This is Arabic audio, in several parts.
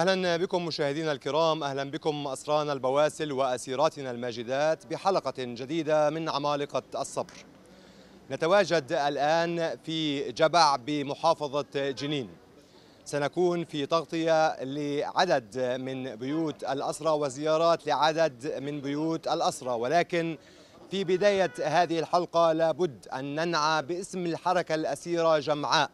أهلا بكم مشاهدينا الكرام أهلا بكم أسرانا البواسل وأسيراتنا الماجدات بحلقة جديدة من عمالقة الصبر نتواجد الآن في جبع بمحافظة جنين سنكون في تغطية لعدد من بيوت الأسرة وزيارات لعدد من بيوت الأسرة ولكن في بداية هذه الحلقة لابد أن ننعى باسم الحركة الأسيرة جمعاء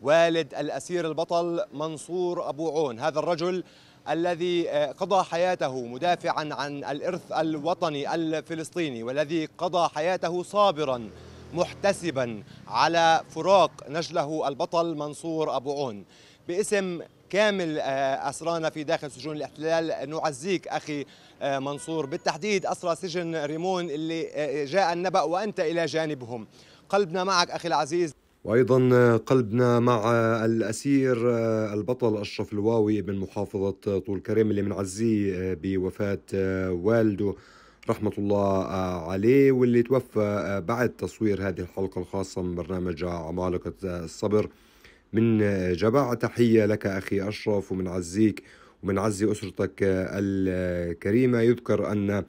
والد الأسير البطل منصور أبو عون هذا الرجل الذي آه، قضى حياته مدافعا عن الإرث الوطني الفلسطيني والذي قضى حياته صابرا محتسبا على فراق نجله البطل منصور أبو عون باسم كامل آه، أسرانا في داخل سجون الاحتلال نعزيك أخي آه، منصور بالتحديد أسرى سجن ريمون اللي جاء النبأ وأنت إلى جانبهم قلبنا معك أخي العزيز وايضا قلبنا مع الاسير البطل اشرف الواوي ابن محافظه طول كرم اللي منعزيه آه، بوفاه آه، والده رحمة الله آه، عليه واللي توفى بعد تصوير هذه الحلقة الخاصة من برنامج عمالقة الصبر من جبع تحية لك أخي أشرف ومنعزيك ومنعزي أسرتك الكريمة يذكر أن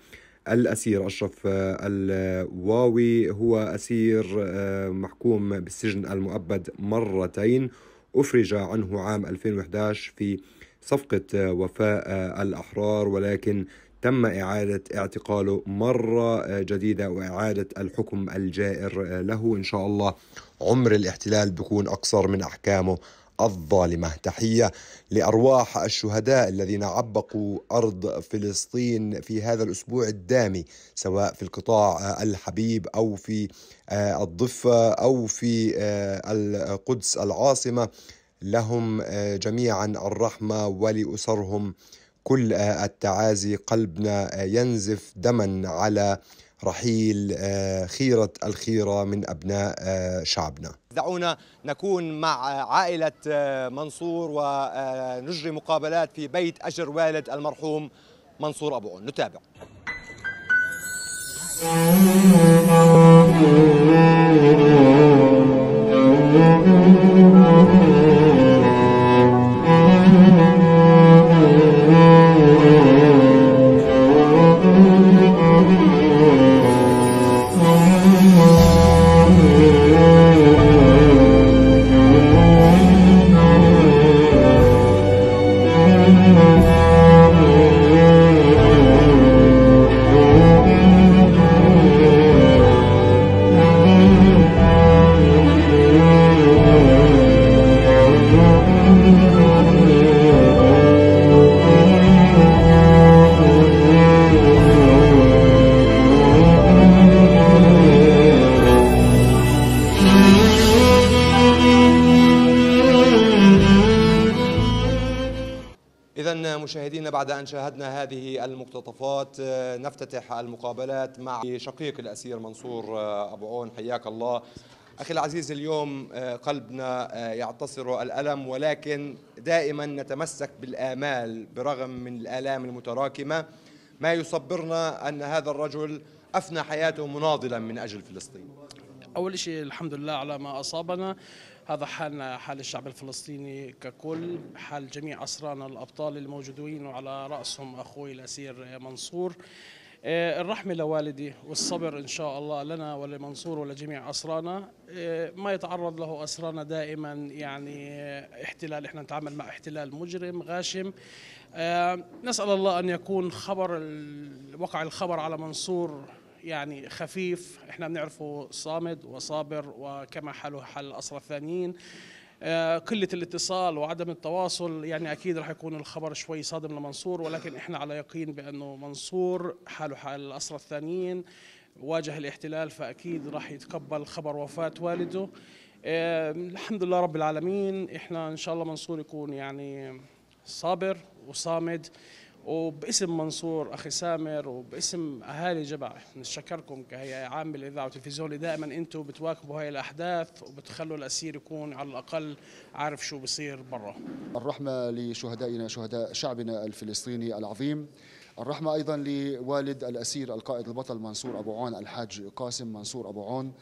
الأسير أشرف آه، الواوي هو أسير آه، محكوم بالسجن المؤبد مرتين أفرج عنه عام 2011 في صفقة آه، وفاء الأحرار ولكن تم إعادة اعتقاله مرة جديدة وإعادة الحكم الجائر له إن شاء الله عمر الاحتلال بيكون أقصر من أحكامه الظالمه تحيه لارواح الشهداء الذين عبقوا ارض فلسطين في هذا الاسبوع الدامي سواء في القطاع آه، الحبيب او في آه، الضفه او في آه، القدس العاصمه لهم جميعا الرحمه ولاسرهم كل التعازي قلبنا ينزف دما على رحيل آه، خيرة الخيرة من أبناء آه، شعبنا دعونا نكون مع عائلة آه، منصور ونجري مقابلات في بيت أجر والد المرحوم منصور أبو عون نتابع Thank you. بعد أن شاهدنا هذه المقتطفات آه، نفتتح المقابلات مع شقيق الأسير منصور آه، أبو عون حياك الله أخي العزيز اليوم آه، قلبنا يعتصر الألم ولكن دائما نتمسك بالآمال برغم من الآلام المتراكمة ما يصبرنا أن هذا الرجل أفنى حياته مناضلا من أجل فلسطين أول شيء الحمد لله على ما أصابنا هذا حالنا حال الشعب الفلسطيني ككل حال جميع أسرانا الأبطال الموجودين وعلى رأسهم أخوي الأسير منصور إيه، الرحمة لوالدي والصبر إن شاء الله لنا ولمنصور ولجميع أسرانا إيه، ما يتعرض له أسرانا دائما يعني احتلال إحنا نتعامل مع احتلال مجرم غاشم إيه، نسأل الله أن يكون خبر وقع الخبر على منصور يعني خفيف احنا بنعرفه صامد وصابر وكما حاله حال الاسرى الثانيين آه، قلة الاتصال وعدم التواصل يعني أكيد راح يكون الخبر شوي صادم لمنصور ولكن إحنا على يقين بأنه منصور حاله حال الأسرى الثانيين واجه الاحتلال فأكيد راح يتقبل خبر وفاة والده آه، الحمد لله رب العالمين إحنا إن شاء الله منصور يكون يعني صابر وصامد وباسم منصور اخي سامر وباسم اهالي جبع نشكركم كهيئه عامه للاذاعه والتلفزيون اللي دائما انتم بتواكبوا هاي الاحداث وبتخلوا الاسير يكون على الاقل عارف شو بصير برا. الرحمه لشهدائنا شهداء شعبنا الفلسطيني العظيم. الرحمة أيضا لوالد الأسير القائد البطل منصور أبو عون الحاج قاسم منصور أبو عون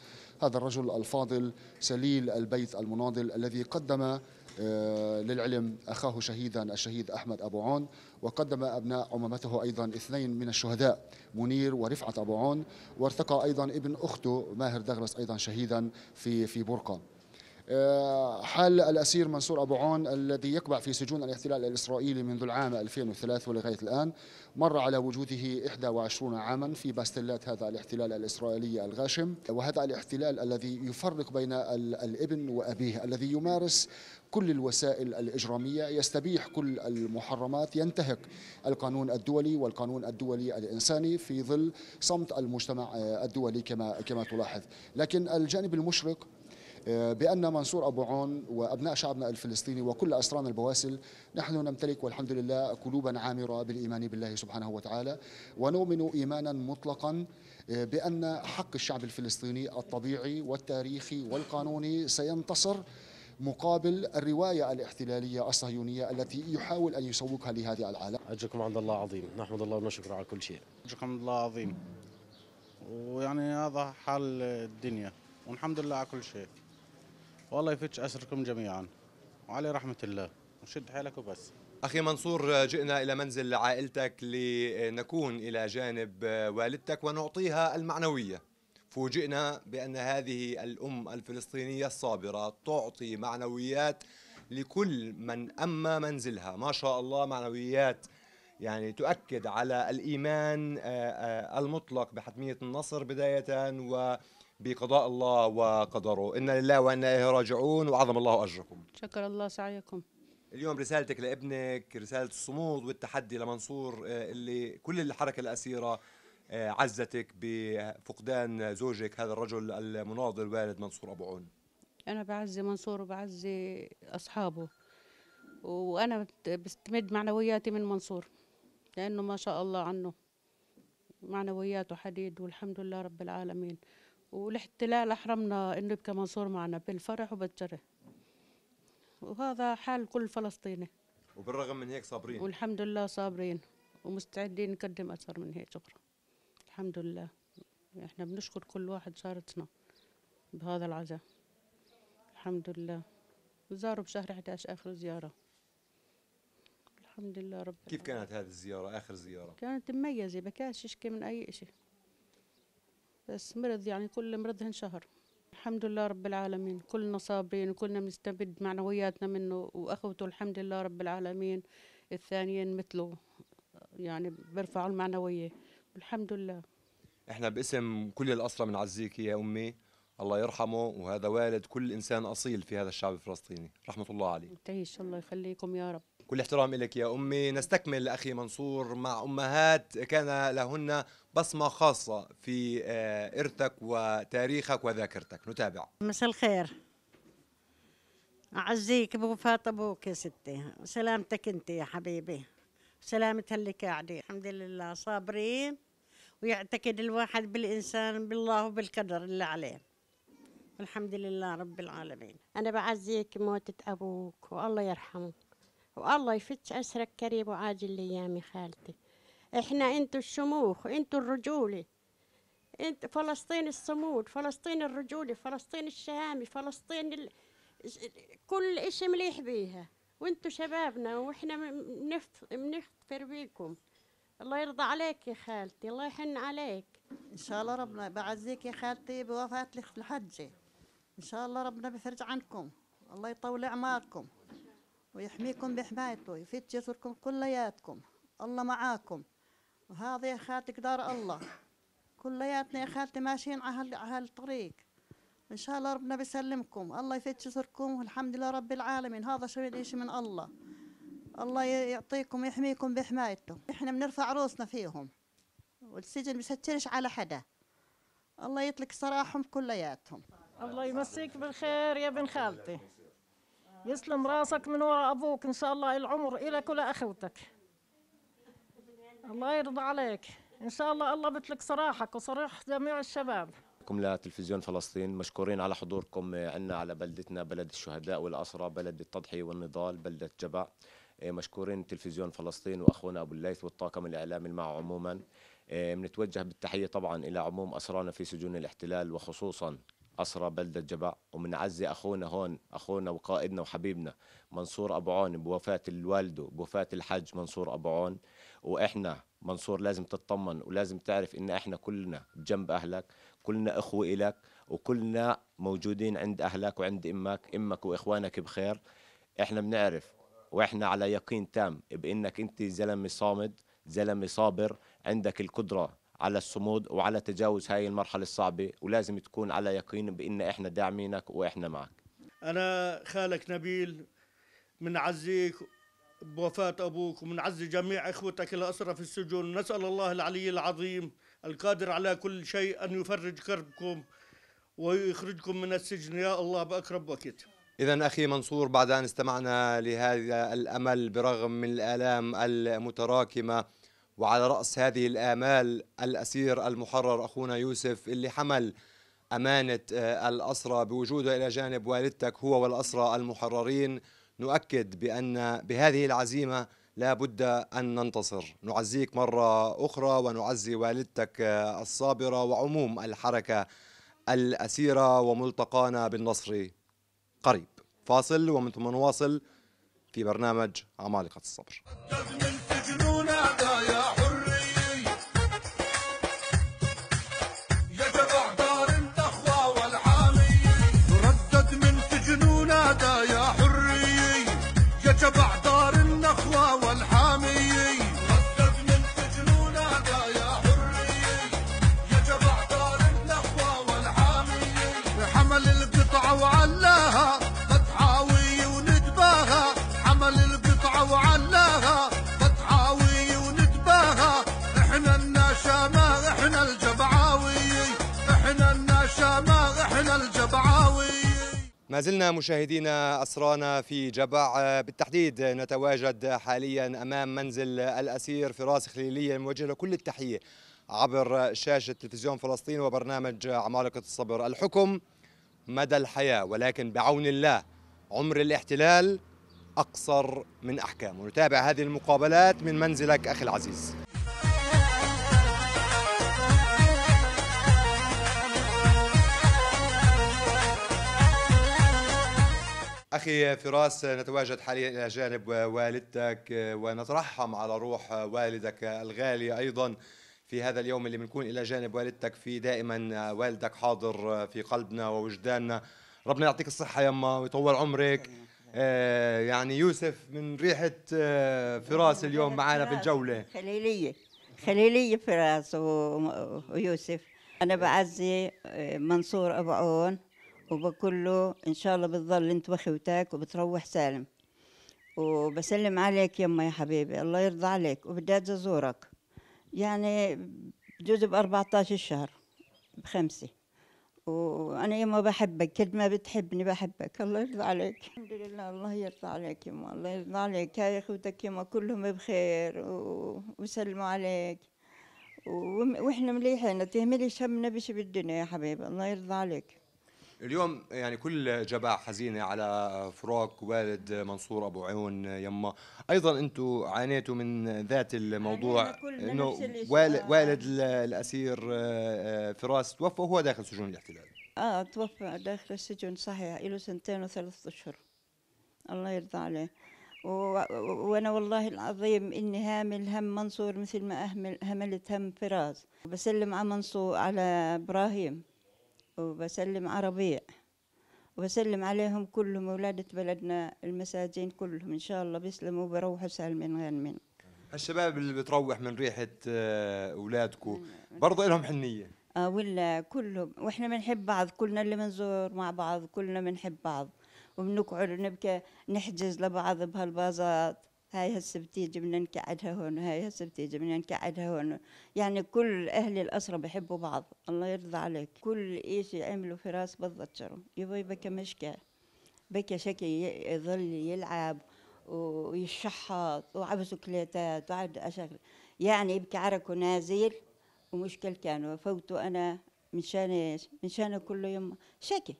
هذا الرجل الفاضل سليل البيت المناضل الذي قدم آه، للعلم أخاه شهيدا الشهيد أحمد أبو عون وقدم أبناء عمامته أيضا اثنين من الشهداء منير ورفعة أبو عون وارتقى أيضا ابن أخته ماهر دغلس أيضا شهيدا في في بورقة آه، حال الأسير منصور أبو عون الذي يقبع في سجون الاحتلال الإسرائيلي منذ العام 2003 ولغاية الآن مر على وجوده 21 عاما في باستلات هذا الاحتلال الإسرائيلي الغاشم وهذا الاحتلال الذي يفرق بين الابن وأبيه الذي يمارس كل الوسائل الإجرامية يستبيح كل المحرمات ينتهك القانون الدولي والقانون الدولي الإنساني في ظل صمت المجتمع الدولي كما كما تلاحظ لكن الجانب المشرق آه، بأن منصور أبو عون وأبناء شعبنا الفلسطيني وكل أسران البواسل نحن نمتلك والحمد لله قلوبا عامرة بالإيمان بالله سبحانه وتعالى ونؤمن إيمانا مطلقا آه، بأن حق الشعب الفلسطيني الطبيعي والتاريخي والقانوني سينتصر مقابل الرواية الاحتلالية الصهيونية التي يحاول أن يسوقها لهذا العالم أجركم عند الله عظيم نحمد الله ونشكر على كل شيء أجركم عند الله عظيم ويعني هذا حال الدنيا والحمد لله على كل شيء والله يفتش أسركم جميعا وعلي رحمة الله وشد حيلك وبس أخي منصور جئنا إلى منزل عائلتك لنكون إلى جانب والدتك ونعطيها المعنوية فوجئنا بأن هذه الأم الفلسطينية الصابرة تعطي معنويات لكل من أما منزلها ما شاء الله معنويات يعني تؤكد على الإيمان آه، آه، المطلق بحتمية النصر بداية و بقضاء الله وقدره إن لله وإنا إليه راجعون وعظم الله أجركم شكر الله سعيكم اليوم رسالتك لابنك رسالة الصمود والتحدي لمنصور آه، اللي كل الحركة الأسيرة آه، عزتك بفقدان زوجك هذا الرجل المناضل والد منصور أبو عون أنا بعزي منصور وبعزي أصحابه وأنا بستمد معنوياتي من منصور لأنه ما شاء الله عنه معنوياته حديد والحمد لله رب العالمين والاحتلال أحرمنا أنه يبقى منصور معنا بالفرح وبالجرح وهذا حال كل فلسطيني وبالرغم من هيك صابرين والحمد لله صابرين ومستعدين نقدم أكثر من هيك شكرا الحمد لله احنا بنشكر كل واحد زارتنا بهذا العزاء الحمد لله زاروا بشهر 11 آخر زيارة الحمد لله رب كيف كانت هذه الزيارة آخر زيارة؟ كانت مميزة بكاش يشكي من أي شيء بس مرض يعني كل مرض شهر الحمد لله رب العالمين كلنا صابرين وكلنا بنستمد معنوياتنا منه واخوته الحمد لله رب العالمين الثانيين مثله يعني بيرفعوا المعنويه والحمد لله احنا باسم كل الاسرى بنعزيك يا امي الله يرحمه وهذا والد كل انسان اصيل في هذا الشعب الفلسطيني رحمه الله عليه تعيش الله يخليكم يا رب كل احترام لك يا أمي نستكمل أخي منصور مع أمهات كان لهن بصمة خاصة في آه، إرثك وتاريخك وذاكرتك نتابع مساء الخير أعزيك بوفاة أبوك يا ستي وسلامتك أنت يا حبيبي وسلامة اللي قاعدين الحمد لله صابرين ويعتقد الواحد بالإنسان بالله وبالقدر اللي عليه الحمد لله رب العالمين أنا بعزيك موتة أبوك والله يرحمه والله يفتش أسرك كريم وعاجل لي يا خالتي إحنا أنتوا الشموخ أنتوا الرجولة أنت فلسطين الصمود فلسطين الرجولة فلسطين الشهامة فلسطين ال... كل إشي مليح بيها وانتوا شبابنا واحنا منف... بيكم الله يرضى عليك يا خالتي الله يحن عليك ان شاء الله ربنا بعزيك يا خالتي بوفاة الحجه ان شاء الله ربنا بفرج عنكم الله يطول اعماركم ويحميكم بحمايته يفيد جسركم كلياتكم الله معاكم وهذا يا خالتي دار الله كلياتنا يا خالتي ماشيين على هالطريق ان شاء الله ربنا بيسلمكم الله يفيد جسركم والحمد لله رب العالمين هذا شيء شيء من الله الله يعطيكم ويحميكم بحمايته احنا بنرفع روسنا فيهم والسجن بيسترش على حدا الله يطلق سراحهم كلياتهم الله يمسيك بالخير يا ابن خالتي يسلم راسك من وراء أبوك إن شاء الله العمر إلك ولأخوتك الله يرضى عليك إن شاء الله الله بتلك صراحك وصريح جميع الشباب معكم لتلفزيون فلسطين مشكورين على حضوركم عنا على بلدتنا بلد الشهداء والأسرى بلد التضحية والنضال بلدة جبع إيه، مشكورين تلفزيون فلسطين وأخونا أبو الليث والطاقم الإعلامي معه عموما إيه، بنتوجه بالتحية طبعا إلى عموم أسرانا في سجون الاحتلال وخصوصا أسرى بلدة جبع ومنعزي أخونا هون أخونا وقائدنا وحبيبنا منصور أبو عون بوفاة الوالده بوفاة الحج منصور أبو عون وإحنا منصور لازم تطمن ولازم تعرف إن إحنا كلنا جنب أهلك كلنا إخوة إلك وكلنا موجودين عند أهلك وعند إمك إمك وإخوانك بخير إحنا بنعرف وإحنا على يقين تام بإنك أنت زلمة صامد زلمة صابر عندك القدرة على الصمود وعلى تجاوز هاي المرحلة الصعبة ولازم تكون على يقين بأن إحنا داعمينك وإحنا معك أنا خالك نبيل بنعزيك بوفاة أبوك وبنعزي جميع إخوتك الأسرى في السجون نسأل الله العلي العظيم القادر على كل شيء أن يفرج كربكم ويخرجكم من السجن يا الله بأقرب وقت إذا أخي منصور بعد أن استمعنا لهذا الأمل برغم من الآلام المتراكمة وعلى رأس هذه الآمال الأسير المحرر أخونا يوسف اللي حمل أمانة آه، الأسرة بوجوده إلى جانب والدتك هو والأسرة المحررين نؤكد بأن بهذه العزيمة لا بد أن ننتصر نعزيك مرة أخرى ونعزي والدتك آه، الصابرة وعموم الحركة الأسيرة وملتقانا بالنصر قريب فاصل ومن ثم نواصل في برنامج عمالقة الصبر ما زلنا مشاهدينا أسرانا في جبع بالتحديد نتواجد حاليا أمام منزل الأسير فراس خليلية نوجه له كل التحية عبر شاشة تلفزيون فلسطين وبرنامج عمالقة الصبر الحكم مدى الحياة ولكن بعون الله عمر الاحتلال أقصر من أحكامه نتابع هذه المقابلات من منزلك أخي العزيز أخي فراس نتواجد حاليا إلى جانب والدتك ونترحم على روح والدك الغالي أيضا في هذا اليوم اللي بنكون إلى جانب والدتك فيه دائما والدك حاضر في قلبنا ووجداننا ربنا يعطيك الصحة يما ويطول عمرك آه، يعني يوسف من ريحة آه، فراس اليوم معنا بالجوله خليلية خليلية فراس ويوسف أنا بعزي آه، منصور أبو عون وبقول له إن شاء الله بتضل أنت وخوتك وبتروح سالم وبسلم عليك يما يا حبيبي الله يرضى عليك وبدي أجي أزورك يعني بجوز ب 14 الشهر بخمسة وأنا يما بحبك قد ما بتحبني بحبك الله يرضى عليك الحمد لله الله يرضى عليك يما الله يرضى عليك هاي أخوتك يما كلهم بخير و... وسلموا عليك و... وإحنا مليحين تهمليش همنا بشي بالدنيا يا حبيبي الله يرضى عليك اليوم يعني كل جباع حزينه على فراق والد منصور ابو عيون يما ايضا انتم عانيتوا من ذات الموضوع انه والد, آه. الاسير آه، آه، فراس توفى وهو داخل سجون الاحتلال اه توفى داخل السجن صحيح له سنتين وثلاث اشهر الله يرضى عليه وانا والله العظيم اني هامل هم منصور مثل ما اهمل هملت هم فراس بسلم على منصور على ابراهيم وبسلم عربية وبسلم عليهم كلهم أولادة بلدنا المساجين كلهم إن شاء الله بيسلموا وبروحوا سالمين غانمين الشباب اللي بتروح من ريحة آه، أولادكم برضه لهم حنية آه ولا كلهم وإحنا بنحب بعض كلنا اللي بنزور مع بعض كلنا بنحب بعض وبنقعد نبكي نحجز لبعض بهالبازات هاي هسه بتيجي جبنا نقعدها هون هاي هسه بتيجي جبنا نقعدها هون يعني كل اهل الاسره بحبوا بعض الله يرضى عليك كل إشي في راس بتذكره يبا بكى مشكى بكى شكي يظل يلعب ويشحط وعبس كليتات وعد أشغل يعني يبكي عرق ونازل ومشكل كان وفوتوا أنا مشان إيش مشان كل يوم شكي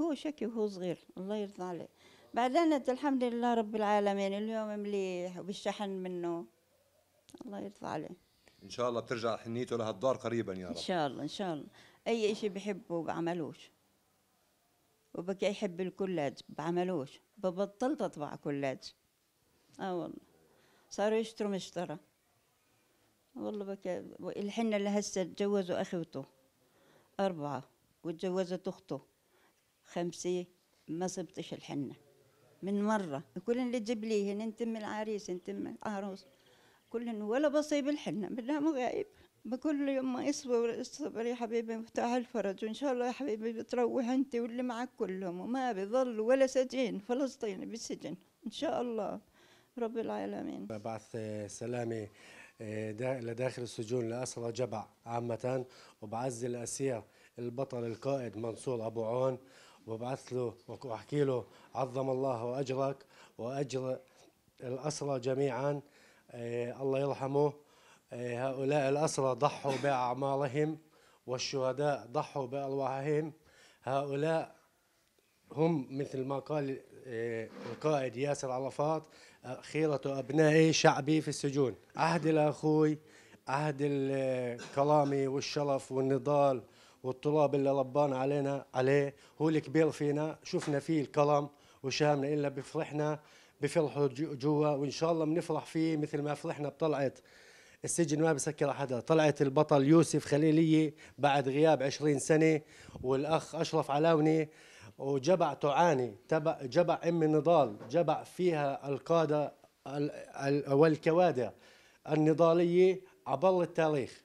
هو شكي وهو صغير الله يرضى عليه بعدين الحمد لله رب العالمين اليوم مليح وبالشحن منه الله يرضى عليه ان شاء الله بترجع حنيته لهالدار قريبا يا رب ان شاء الله ان شاء الله اي شيء بحبه بعملوش وبكي يحب الكلاج بعملوش ببطلت اطبع كلاج اه والله صاروا يشتروا مشترى والله بكي الحنه اللي هسه تجوزوا اخوته اربعه وتجوزت اخته خمسه ما صبتش الحنه من مره كل اللي تجيب ليه نتم العريس نتم العروس كل ولا بصيب الحنه بالله مو غايب بقول له يما اصبر اصبر يا حبيبي مفتاح الفرج وان شاء الله يا حبيبي بتروح انت واللي معك كلهم وما بيظل ولا سجين فلسطيني بالسجن ان شاء الله رب العالمين ببعث آه، سلامي آه، لداخل السجون لأسرى جبع عامة وبعز الأسير البطل القائد منصور أبو عون وابعث له واحكي له عظم الله اجرك واجر الاسرى جميعا إيه، الله يرحمه إيه، هؤلاء الاسرى ضحوا باعمارهم والشهداء ضحوا بارواحهم هؤلاء هم مثل ما قال إيه، القائد ياسر عرفات خيرة أبنائي شعبي في السجون عهد الأخوي عهد الكرامة والشرف والنضال والطلاب اللي ربانا علينا عليه هو الكبير فينا شفنا فيه الكرم وشامنا إلا بفرحنا بفرحه جوا وإن شاء الله بنفرح فيه مثل ما فرحنا بطلعت السجن ما بسكر حدا طلعت البطل يوسف خليلية بعد غياب 20 سنة والأخ أشرف علاوني وجبع تعاني تبع جبع أم النضال جبع فيها القادة والكوادر النضالية عبر التاريخ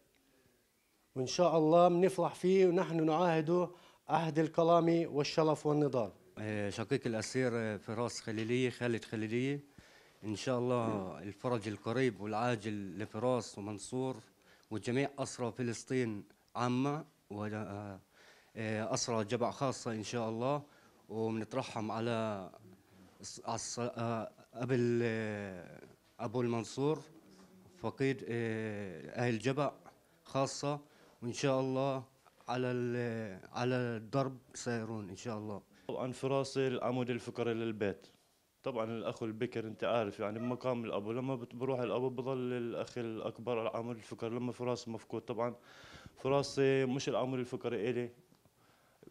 وإن شاء الله بنفرح فيه ونحن نعاهده عهد الكرامة والشرف والنضال آه، شقيق الأسير آه، فراس خليلية خالد خليلية إن شاء الله الفرج القريب والعاجل لفراس ومنصور وجميع أسرى فلسطين عامة وأسرى آه، جبع خاصة إن شاء الله وبنترحم على قبل أبو المنصور فقيد أهل جبع خاصة وان شاء الله على على الضرب سيرون ان شاء الله طبعا فراسي العمود الفقري للبيت طبعا الاخ البكر انت عارف يعني بمقام الابو لما بروح الابو بضل الاخ الاكبر العمود الفقري لما فراس مفقود طبعا فراسي مش العمود الفقري الي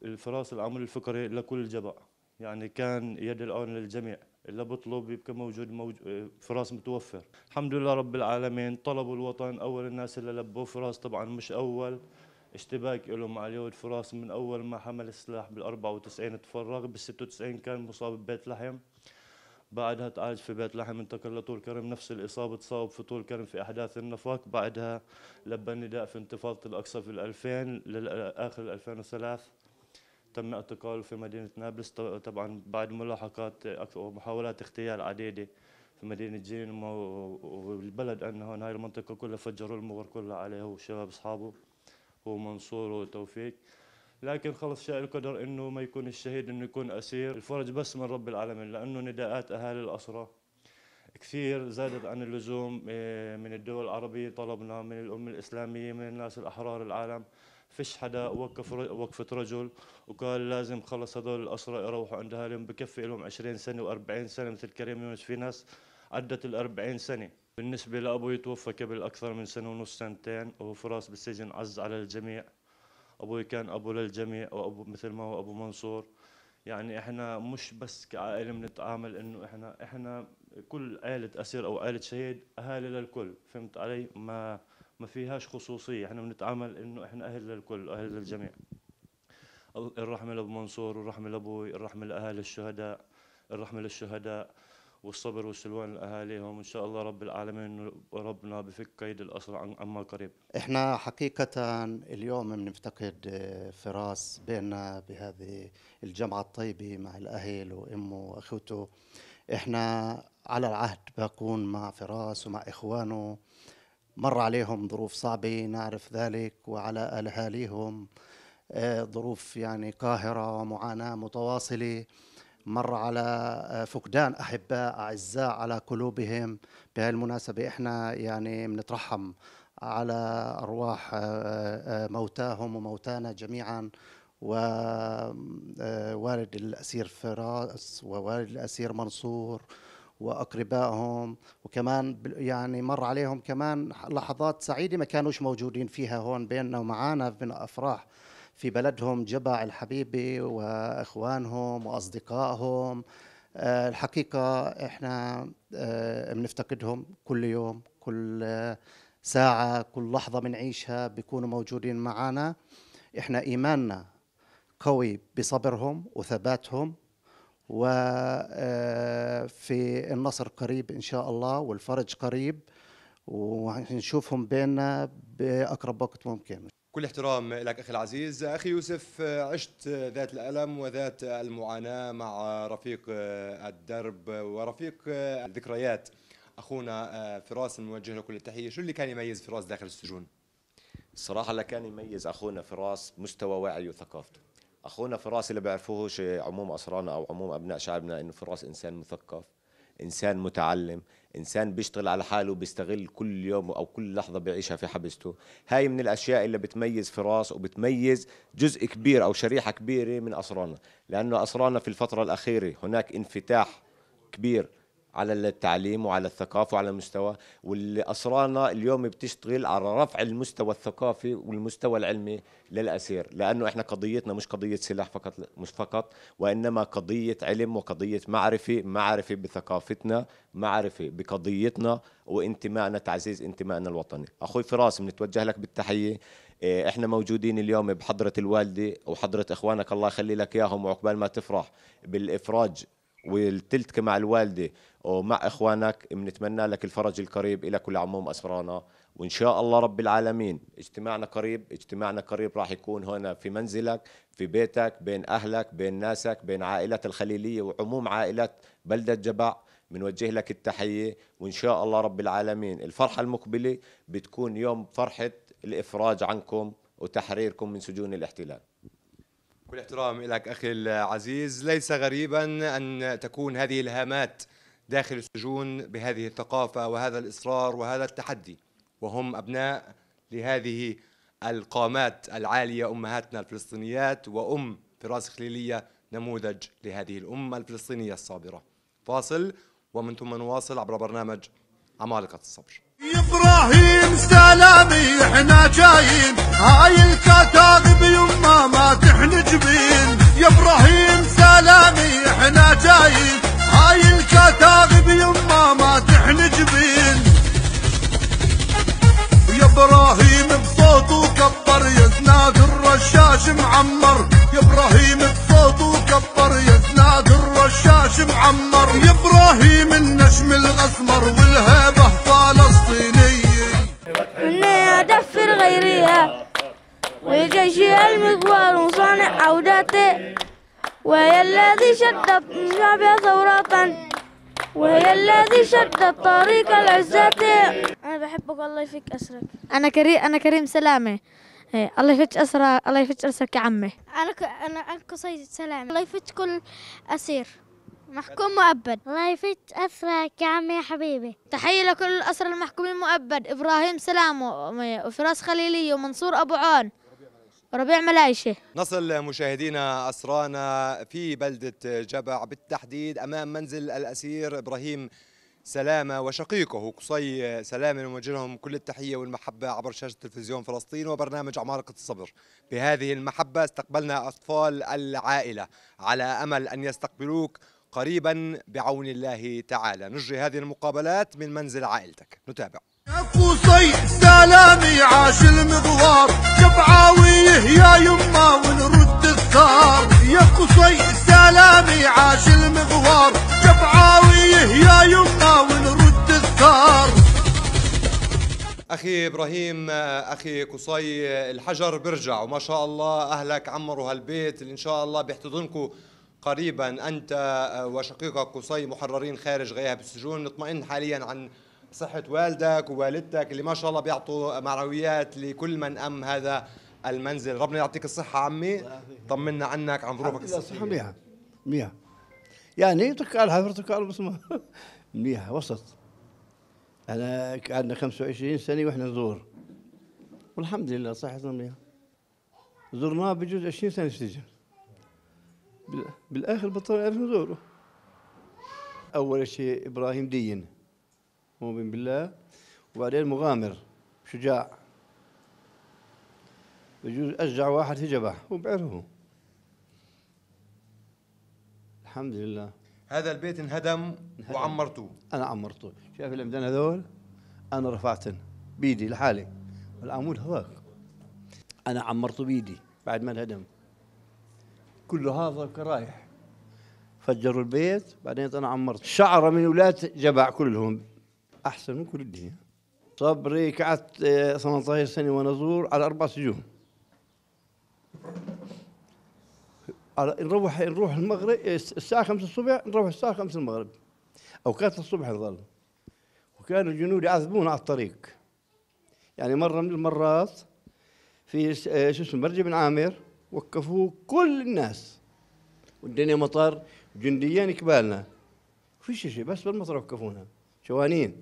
الفراس العمود الفقري لكل الجبع يعني كان يد العون للجميع اللي بطلب يبقى موجود, موجود فراس متوفر الحمد لله رب العالمين طلبوا الوطن أول الناس اللي لبوا فراس طبعا مش أول اشتباك له مع اليهود فراس من أول ما حمل السلاح بال 94 تفرغ بال 96 كان مصاب ببيت لحم بعدها تعالج في بيت لحم انتقل لطول كرم نفس الإصابة تصاب في طول كرم في أحداث النفق بعدها لبى النداء في انتفاضة الأقصى في 2000 لآخر 2003 تم اعتقاله في مدينة نابلس طبعا بعد ملاحقات ومحاولات اغتيال عديدة في مدينة جين والبلد عندنا هون هاي المنطقة كلها فجروا المغر كلها عليه هو وشباب أصحابه هو منصور وتوفيق لكن خلص شاء القدر انه ما يكون الشهيد انه يكون اسير الفرج بس من رب العالمين لانه نداءات اهالي الاسرى كثير زادت عن اللزوم إيه، من الدول العربيه طلبنا من الامه الاسلاميه من الناس الاحرار العالم فيش حدا وقف وقفة رجل وقال لازم خلص هذول الأسرى يروحوا عند أهاليهم بكفي لهم 20 سنة و40 سنة مثل كريم يونس في ناس عدت ال 40 سنة بالنسبة لأبوي توفى قبل أكثر من سنة ونص سنتين وهو فراس بالسجن عز على الجميع أبوي كان أبو للجميع وأبو مثل ما هو أبو منصور يعني احنا مش بس كعائله بنتعامل انه احنا احنا كل عائله اسير او عائله شهيد اهالي للكل فهمت علي ما ما فيهاش خصوصيه احنا بنتعامل انه احنا اهل للكل اهل للجميع الرحمه لابو منصور والرحمه لابوي الرحمه لاهالي الشهداء الرحمه للشهداء والصبر والسلوان لاهاليهم ان شاء الله رب العالمين ربنا بفك كيد الاسرى عما قريب احنا حقيقه اليوم بنفتقد فراس بيننا بهذه الجمعه الطيبه مع الاهل وامه واخوته احنا على العهد باقون مع فراس ومع اخوانه مر عليهم ظروف صعبة نعرف ذلك وعلى أهاليهم آه، ظروف يعني قاهرة ومعاناة متواصلة مر على آه، فقدان أحباء أعزاء على قلوبهم بهذه المناسبة إحنا يعني بنترحم على أرواح آه، موتاهم وموتانا جميعا ووالد الأسير فراس ووالد الأسير منصور واقربائهم وكمان يعني مر عليهم كمان لحظات سعيده ما كانوش موجودين فيها هون بيننا ومعانا من افراح في بلدهم جبع الحبيبه واخوانهم واصدقائهم آه، الحقيقه احنا آه، بنفتقدهم كل يوم كل ساعه كل لحظه بنعيشها بيكونوا موجودين معانا احنا ايماننا قوي بصبرهم وثباتهم وفي آه، النصر قريب إن شاء الله والفرج قريب ونشوفهم بيننا بأقرب وقت ممكن كل احترام لك أخي العزيز أخي يوسف آه، عشت ذات الألم وذات المعاناة مع رفيق آه، الدرب ورفيق الذكريات أخونا فراس نوجه له كل التحية شو اللي كان يميز فراس داخل السجون؟ الصراحة اللي كان يميز أخونا فراس مستوى وعيه وثقافته اخونا فراس اللي بيعرفوهش عموم اسرانا او عموم ابناء شعبنا انه فراس انسان مثقف انسان متعلم انسان بيشتغل على حاله بيستغل كل يوم او كل لحظه بيعيشها في حبسته هاي من الاشياء اللي بتميز فراس وبتميز جزء كبير او شريحه كبيره من اسرانا لانه اسرانا في الفتره الاخيره هناك انفتاح كبير على التعليم وعلى الثقافة وعلى المستوى واللي أسرانا اليوم بتشتغل على رفع المستوى الثقافي والمستوى العلمي للأسير لأنه إحنا قضيتنا مش قضية سلاح فقط مش فقط وإنما قضية علم وقضية معرفة معرفة بثقافتنا معرفة بقضيتنا وانتمائنا تعزيز انتمائنا الوطني أخوي فراس بنتوجه لك بالتحية إيه، احنا موجودين اليوم بحضرة الوالدة وحضرة اخوانك الله يخلي لك اياهم وعقبال ما تفرح بالافراج والتلتك مع الوالده ومع اخوانك بنتمنى لك الفرج القريب كل عموم اسرانا وان شاء الله رب العالمين اجتماعنا قريب اجتماعنا قريب راح يكون هنا في منزلك في بيتك بين اهلك بين ناسك بين عائلات الخليليه وعموم عائلة بلده جبع بنوجه لك التحيه وان شاء الله رب العالمين الفرحه المقبله بتكون يوم فرحه الافراج عنكم وتحريركم من سجون الاحتلال كل احترام لك أخي العزيز ليس غريبا أن تكون هذه الهامات داخل السجون بهذه الثقافة وهذا الإصرار وهذا التحدي وهم أبناء لهذه القامات العالية أمهاتنا الفلسطينيات وأم فراس خليلية نموذج لهذه الأمة الفلسطينية الصابرة فاصل ومن ثم نواصل عبر برنامج عمالقة الصبر إبراهيم سلامي احنا جايين هاي الكتاب يما ما تحنجبين يا ابراهيم سلامي احنا جايين هاي الكتاب يما ما تحنجبين يا ابراهيم بصوته كبر يزناد الرشاش معمر يا ابراهيم بصوته كبر يزناد الرشاش معمر يا ابراهيم النجم الاسمر والهيبه فلسطينيه مني أدفر غيري وجيشي المقوار وصانع عوداتي وهي الذي شد شعبي ثورة وهي الذي شد طريق العزات أنا بحبك الله يفك أسرك أنا كريم أنا كريم سلامة إيه، الله يفك أسرك الله يفك أسرك يا عمي أنا أنا أنا قصيد سلامة الله يفك كل أسير محكوم مؤبد الله يفك أسرك يا عمي يا حبيبي تحية لكل الأسرى المحكومين مؤبد إبراهيم سلام وفراس خليلي ومنصور أبو عون ربيع ملايشة نصل مشاهدينا أسرانا في بلدة جبع بالتحديد أمام منزل الأسير إبراهيم سلامة وشقيقه قصي سلامة نوجههم كل التحية والمحبة عبر شاشة تلفزيون فلسطين وبرنامج عمارقة الصبر بهذه المحبة استقبلنا أطفال العائلة على أمل أن يستقبلوك قريبا بعون الله تعالى نجري هذه المقابلات من منزل عائلتك نتابع قصي سلامي عاش المغوار جبعاويه يا يما ونرد الثار يا قصي سلامي عاش المغوار جبعاويه يا يما ونرد الثار اخي ابراهيم اخي قصي الحجر برجع وما شاء الله اهلك عمروا هالبيت اللي ان شاء الله بيحتضنكم قريبا أنت آه، وشقيقك قصي محررين خارج غياب السجون نطمئن حاليا عن صحة والدك ووالدتك اللي ما شاء الله بيعطوا معنويات لكل من أم هذا المنزل ربنا يعطيك الصحة عمي طمنا عنك عن ظروفك الصحية منيحة مية يعني تكال حضرتك على البصمه منيحة وسط أنا قعدنا 25 سنة وإحنا نزور والحمد لله صحتنا منيحة زرناه بجوز 20 سنة في السجن بالاخر بطلوا يعرفوا زوره اول شيء ابراهيم دين مؤمن بالله وبعدين مغامر شجاع بجوز اشجع واحد في جبهه هو بعرفه الحمد لله هذا البيت انهدم وعمرته انا عمرته شايف العمدان هذول انا رفعتن بيدي لحالي العمود هواك انا عمرته بيدي بعد ما انهدم كل هذا رايح فجروا البيت بعدين انا عمرت شعره من اولاد جبع كلهم احسن من كل الدنيا صبري قعدت 18 سنه وانا زور على اربع سجون على نروح نروح المغرب آه، الساعه 5 الصبح نروح الساعه 5 المغرب اوقات الصبح نظل وكانوا الجنود يعذبونا على الطريق يعني مره من المرات في آه، شو اسمه برج بن عامر وقفوه كل الناس والدنيا مطر جنديين قبالنا فيش شيء بس بالمطر وقفونا شوانين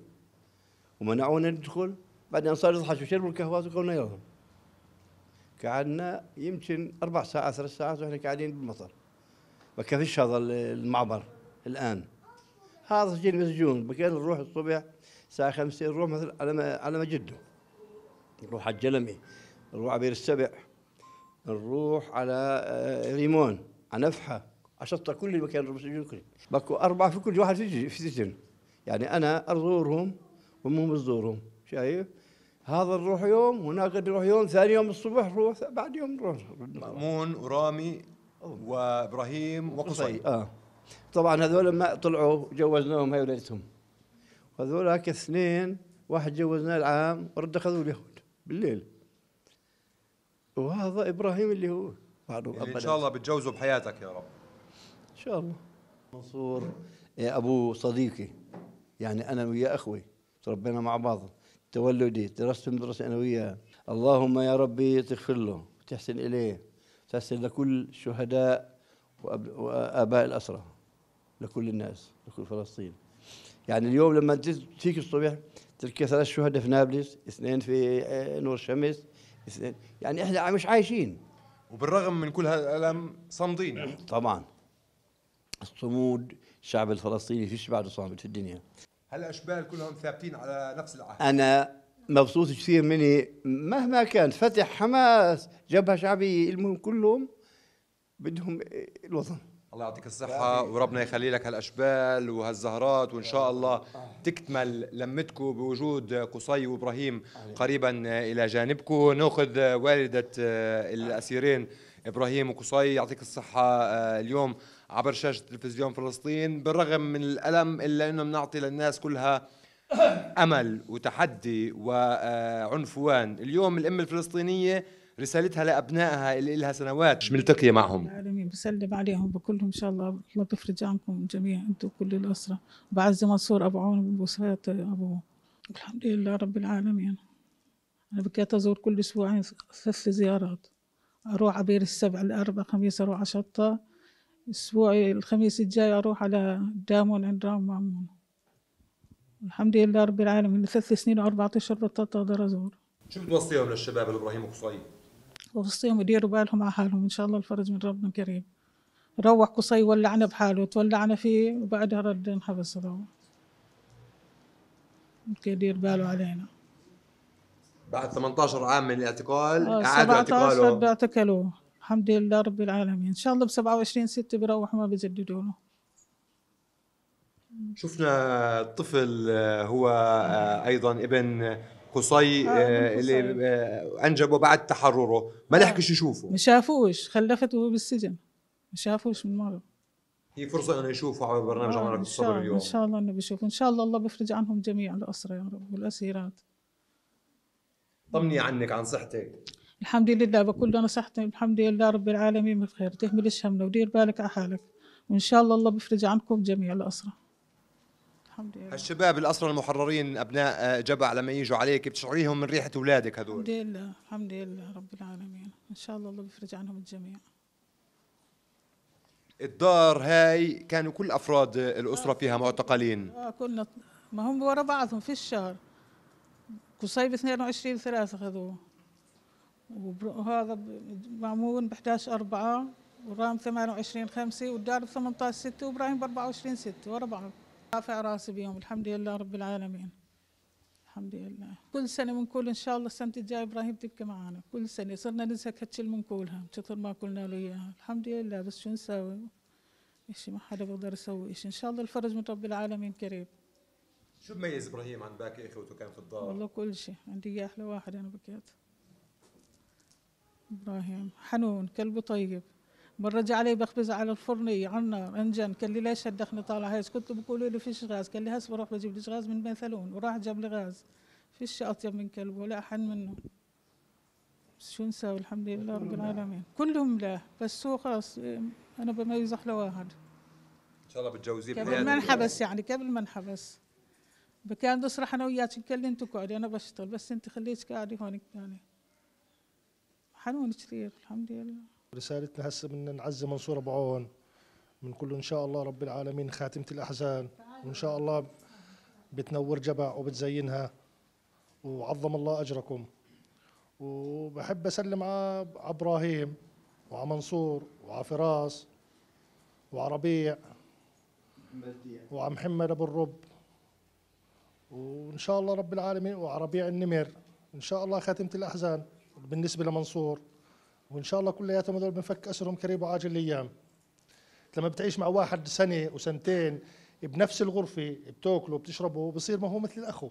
ومنعونا ندخل بعدين صار يضحكوا وشربوا الكهوات وقالوا يلا قعدنا يمكن اربع ساعات ثلاث ساعات واحنا قاعدين بالمطر ما كفيش هذا المعبر الان هذا سجين مسجون بقينا نروح الصبح الساعه 5 نروح مثلا على على جده نروح على الجلمي نروح على بير السبع نروح على آه، ريمون على نفحة شطة كل المكان المسجون كله بكو أربعة في كل واحد في سجن يعني أنا أزورهم وهم بزورهم شايف هذا نروح يوم هناك نروح يوم ثاني يوم الصبح نروح بعد يوم نروح مأمون ورامي وابراهيم وقصي اه طبعا هذول ما طلعوا جوزناهم هاي ولادتهم هذولاك اثنين واحد جوزناه العام ورد اخذوا اليهود بالليل وهذا ابراهيم اللي هو معروف يعني ان شاء الله بتجوزه بحياتك يا رب ان شاء الله منصور ابو صديقي يعني انا ويا اخوي تربينا مع بعض تولدي درست مدرسه انا وياه اللهم يا ربي تغفر له وتحسن اليه تحسن لكل الشهداء واباء الاسرى لكل الناس لكل فلسطين يعني اليوم لما تيجي الصبح تركي ثلاث شهداء في نابلس اثنين في آه، نور الشمس يعني احنا مش عايشين وبالرغم من كل هذا الالم صامدين يعني. طبعا الصمود الشعب الفلسطيني فيش بعده صامد في الدنيا هل اشبال كلهم ثابتين على نفس العهد انا مبسوط كثير مني مهما كان فتح حماس جبهه شعبيه المهم كلهم بدهم الوطن الله يعطيك الصحة وربنا يخلي لك هالأشبال وهالزهرات وإن شاء الله تكتمل لمتكم بوجود قصي وإبراهيم قريبا إلى جانبكم نأخذ والدة آه، الأسيرين إبراهيم وقصي يعطيك الصحة آه، اليوم عبر شاشة تلفزيون فلسطين بالرغم من الألم إلا أنه بنعطي للناس كلها أمل وتحدي وعنفوان آه، اليوم الأم الفلسطينية رسالتها لابنائها اللي لها سنوات مش ملتقيه معهم العالمين بسلم عليهم بكلهم ان شاء الله الله بيفرج عنكم جميعا انتم كل الاسره بعز منصور ابو عون بالبوسات ابو الحمد لله رب العالمين انا بكيت ازور كل اسبوعين ثلاث زيارات اروح عبير السبع الاربع خميس اروح على شطه اسبوعي الخميس الجاي اروح على دامون عند رام مامون الحمد لله رب العالمين ثلاث سنين واربعة اشهر بطلت اقدر ازور شو بتوصيهم للشباب الابراهيم قصي؟ ووصيهم يديروا بالهم على حالهم إن شاء الله الفرج من ربنا كريم روح قصي ولعنا بحاله تولعنا فيه وبعدها رد انحبس روح يدير باله علينا بعد 18 عام من الاعتقال آه، اعادوا اعتقاله رد اعتقلوه الحمد لله رب العالمين ان شاء الله ب 27 6 بيروح ما بيجددوا له شفنا طفل آه، هو آه، ايضا ابن قصي آه، آه، اللي آه، انجبه بعد تحرره ما لحقش يشوفه ما شافوش خلفته بالسجن ما شافوش من مره هي فرصه انه يشوفوا على برنامج عمرك الصبر اليوم ان شاء الله انه بيشوفوا ان شاء الله الله بيفرج عنهم جميع الاسرى يا رب والاسيرات طمني عنك عن صحتك الحمد لله بكل انا صحتي الحمد لله رب العالمين بخير تهملش همنا ودير بالك على حالك وان شاء الله الله بيفرج عنكم جميع الاسرى الحمد لله الشباب الأسرى المحررين أبناء آه، جبع لما يجوا عليك بتشعريهم من ريحة أولادك هذول الحمد لله الحمد لله رب العالمين إن شاء الله الله بيفرج عنهم الجميع الدار هاي كانوا كل أفراد الأسرة آه، فيها معتقلين آه كنا ما هم ورا بعضهم في الشهر قصيب 22 3 خذوه وهذا معمون ب 11 4 ورام 28 5 والدار ب 18 6 وابراهيم ب 24 6 ورا بعض رافع راسي بيهم الحمد لله رب العالمين الحمد لله كل سنة بنقول إن شاء الله السنة الجاية إبراهيم تبقى معنا كل سنة صرنا ننسى هالشي اللي بنقولها كثر ما قلنا له إياها الحمد لله بس شو نساوي إشي ما حدا بيقدر يسوي إشي إن شاء الله الفرج من رب العالمين قريب شو بميز إبراهيم عن باقي إخوته كان في الدار؟ والله كل شيء عندي إياه أحلى واحد أنا بكيت إبراهيم حنون كلبه طيب مرة عليه بخبز على الفرنية عنا انجن قال لي ليش هالدخنه طالعه هيك كنت بقولوا لي فيش غاز قال لي هسه بروح بجيب لك غاز من بنثلون وراح جاب لي غاز فيش اطيب من كلب ولا احن منه بس شو نساوي الحمد لله رب العالمين كلهم لا بس هو خلاص انا بميز احلى واحد ان شاء الله بتجوزيه قبل ما انحبس يعني قبل ما انحبس كان بصرح انا وياك نكلم انت قاعد انا بشتغل بس انت خليك قاعده هون يعني حنون كثير الحمد لله رسالتنا هسه بدنا نعزي منصور ابو عون بنقول له ان شاء الله رب العالمين خاتمه الاحزان وان شاء الله بتنور جبع وبتزينها وعظم الله اجركم وبحب اسلم على ابراهيم وعلى منصور وعلى فراس وعلى ربيع وعلى محمد ابو الرب وان شاء الله رب العالمين وعلى ربيع النمر ان شاء الله خاتمه الاحزان بالنسبه لمنصور وان شاء الله كلياتهم هذول بنفك اسرهم قريب وعاجل الايام لما بتعيش مع واحد سنه وسنتين بنفس الغرفه بتاكله بتشربه بصير ما هو مثل الاخو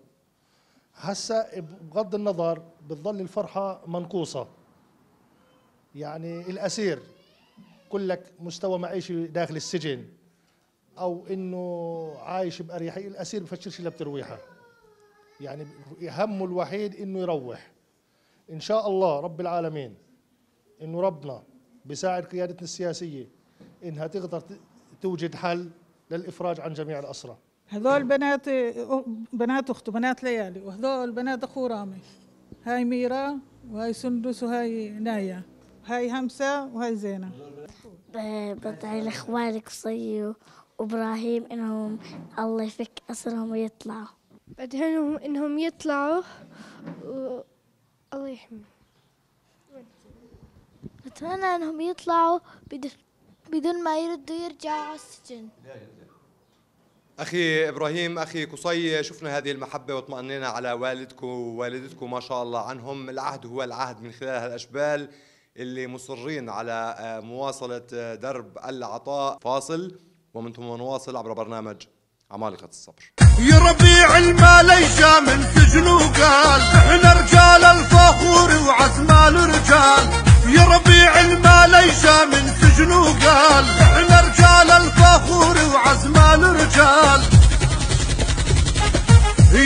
هسا بغض النظر بتضل الفرحه منقوصه يعني الاسير كلك مستوى معيشي داخل السجن او انه عايش باريحيه الاسير بفشرش الا بترويحه يعني همه الوحيد انه يروح ان شاء الله رب العالمين انه ربنا بيساعد قيادتنا السياسيه انها تقدر توجد حل للافراج عن جميع الاسرى هذول بنات بنات اخته بنات ليالي وهذول بنات اخو رامي هاي ميرا وهاي سندس وهاي نايا هاي همسة وهاي زينة بدعي الاخوان قصي وإبراهيم إنهم الله يفك أسرهم ويطلعوا لهم إنهم يطلعوا و... الله يحميهم أتمنى أنهم يطلعوا بدون بدون ما يردوا يرجعوا على السجن أخي إبراهيم أخي قصي شفنا هذه المحبة واطمأننا على والدكم ووالدتكم ما شاء الله عنهم العهد هو العهد من خلال هالأشبال اللي مصرين على آه، مواصلة آه، درب العطاء فاصل ومن ثم نواصل عبر برنامج عمالقة الصبر يا ربيع المال من سجن وقال احنا رجال الفخور وعثمان رجال يا ربيع المال من سجن وقال احنا رجال الفخور وعثمان رجال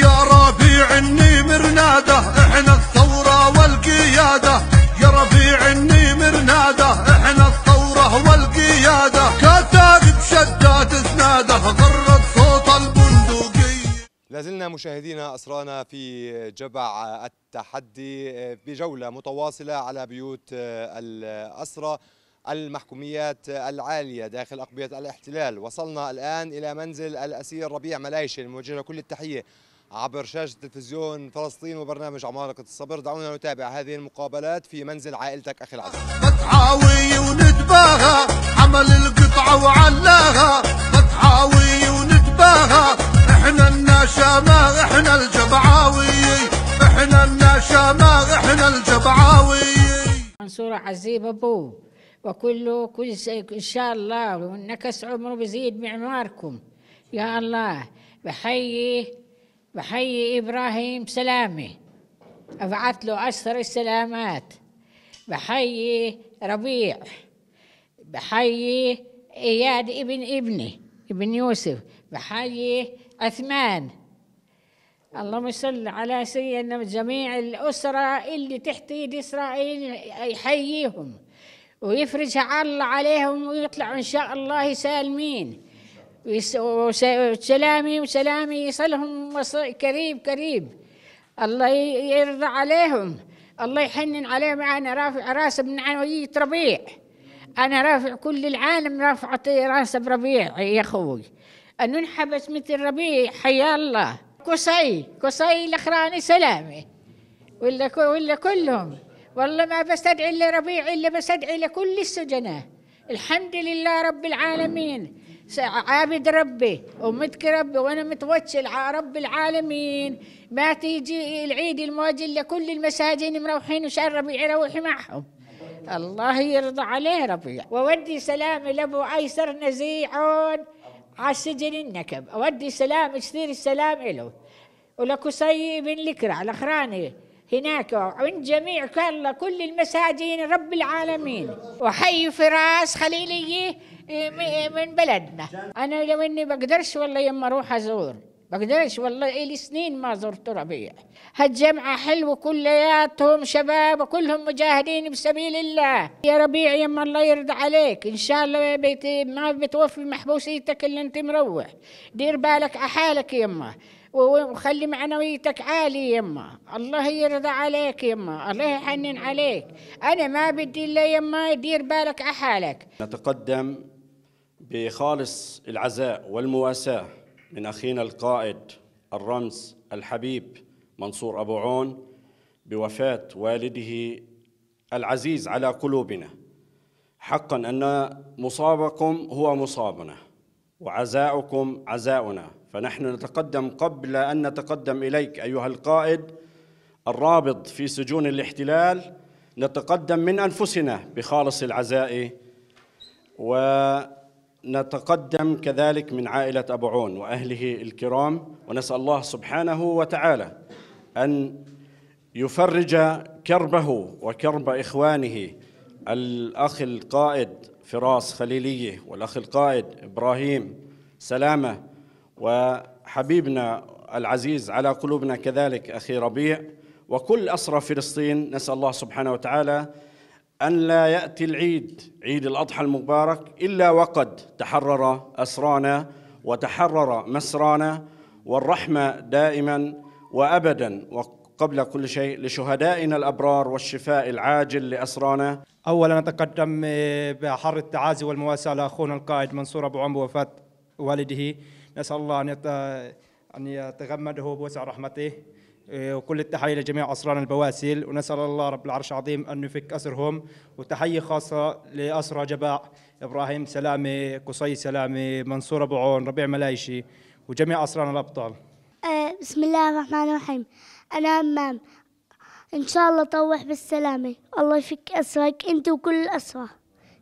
يا ربيع النمر ناده احنا الثورة والقيادة يا ربيع النمر ناده احنا الثورة والقيادة كتاقب شدات سناده غر لازلنا مشاهدينا أسرانا في جبع التحدي بجولة متواصلة على بيوت الأسرة المحكوميات العالية داخل أقبية الاحتلال وصلنا الآن إلى منزل الأسير ربيع ملايشي الموجه كل التحية عبر شاشة تلفزيون فلسطين وبرنامج عمالقة الصبر دعونا نتابع هذه المقابلات في منزل عائلتك أخي العزيز نتعاوي ونتباهى عمل القطعة وعلاها نتعاوي ونتباهى احنا النشامة احنا الجبعاوي احنا النشامة احنا الجبعاوي منصور عزيب ابو وكله كل ان شاء الله ونكس عمره بزيد معماركم يا الله بحيي بحيي ابراهيم سلامه ابعث له اشهر السلامات بحيي ربيع بحيي اياد ابن ابني ابن يوسف بحيي عثمان اللهم صل على سيدنا جميع الأسرة اللي تحت يد إسرائيل يحييهم ويفرج الله عليهم ويطلعوا إن شاء الله سالمين وسلامي وسلامي يصلهم قريب قريب الله يرضى عليهم الله يحنن عليهم أنا رافع راس ابن عنوية ربيع أنا رافع كل العالم رافعة راس بربيع يا أخوي أنه انحبس مثل ربيع حيا الله قصي قصي الأخراني سلامة ولا ولا كلهم والله ما بستدعي إلا ربيع إلا بستدعي لكل السجناء الحمد لله رب العالمين عابد ربي ومتك ربي وانا متوكل على رب العالمين ما تيجي العيد المواجل لكل المساجين مروحين وشان ربيع يروح معهم الله يرضى عليه ربيع وودي سلامي لابو ايسر نزيع عالسجن النكب أودي سلام يصير السلام إله سي بن لكرع الأخراني هناك عند جميع كل كل المساجين رب العالمين وحي فراس خليلية إيه، من بلدنا أنا لو إني بقدرش والله يما أروح أزور بقدرش والله إلي سنين ما زرت ربيع هالجمعة حلوة كلياتهم شباب وكلهم مجاهدين بسبيل الله يا ربيع يما الله يرضى عليك إن شاء الله بيتي ما بتوفي محبوسيتك اللي أنت مروح دير بالك أحالك يما وخلي معنويتك عالية يما الله يرضى عليك يما الله يحنن عليك أنا ما بدي إلا يما دير بالك أحالك نتقدم بخالص العزاء والمواساة من أخينا القائد الرمز الحبيب منصور أبو عون بوفاة والده العزيز على قلوبنا حقا أن مصابكم هو مصابنا وعزاؤكم عزاؤنا فنحن نتقدم قبل أن نتقدم إليك أيها القائد الرابض في سجون الاحتلال نتقدم من أنفسنا بخالص العزاء و نتقدم كذلك من عائلة أبو عون وأهله الكرام ونسأل الله سبحانه وتعالى أن يفرج كربه وكرب إخوانه الأخ القائد فراس خليلية والأخ القائد إبراهيم سلامة وحبيبنا العزيز على قلوبنا كذلك أخي ربيع وكل أسرى فلسطين نسأل الله سبحانه وتعالى أن لا يأتي العيد عيد الأضحى المبارك إلا وقد تحرر أسرانا وتحرر مسرانا والرحمة دائما وأبدا وقبل كل شيء لشهدائنا الأبرار والشفاء العاجل لأسرانا أولا نتقدم آه، بحر التعازي والمواساة لأخونا القائد منصور أبو عمرو وفاة والده نسأل الله أن آه، يتغمده بوسع رحمته إيه، وكل التحية لجميع أسران البواسل ونسأل الله رب العرش العظيم أن يفك أسرهم وتحية خاصة لأسرى جباع إبراهيم سلامة قصي سلامة منصور أبو عون ربيع ملايشي وجميع أسران الأبطال آه، بسم الله الرحمن الرحيم أنا أمام إن شاء الله طوح بالسلامة الله يفك أسرك أنت وكل الأسرة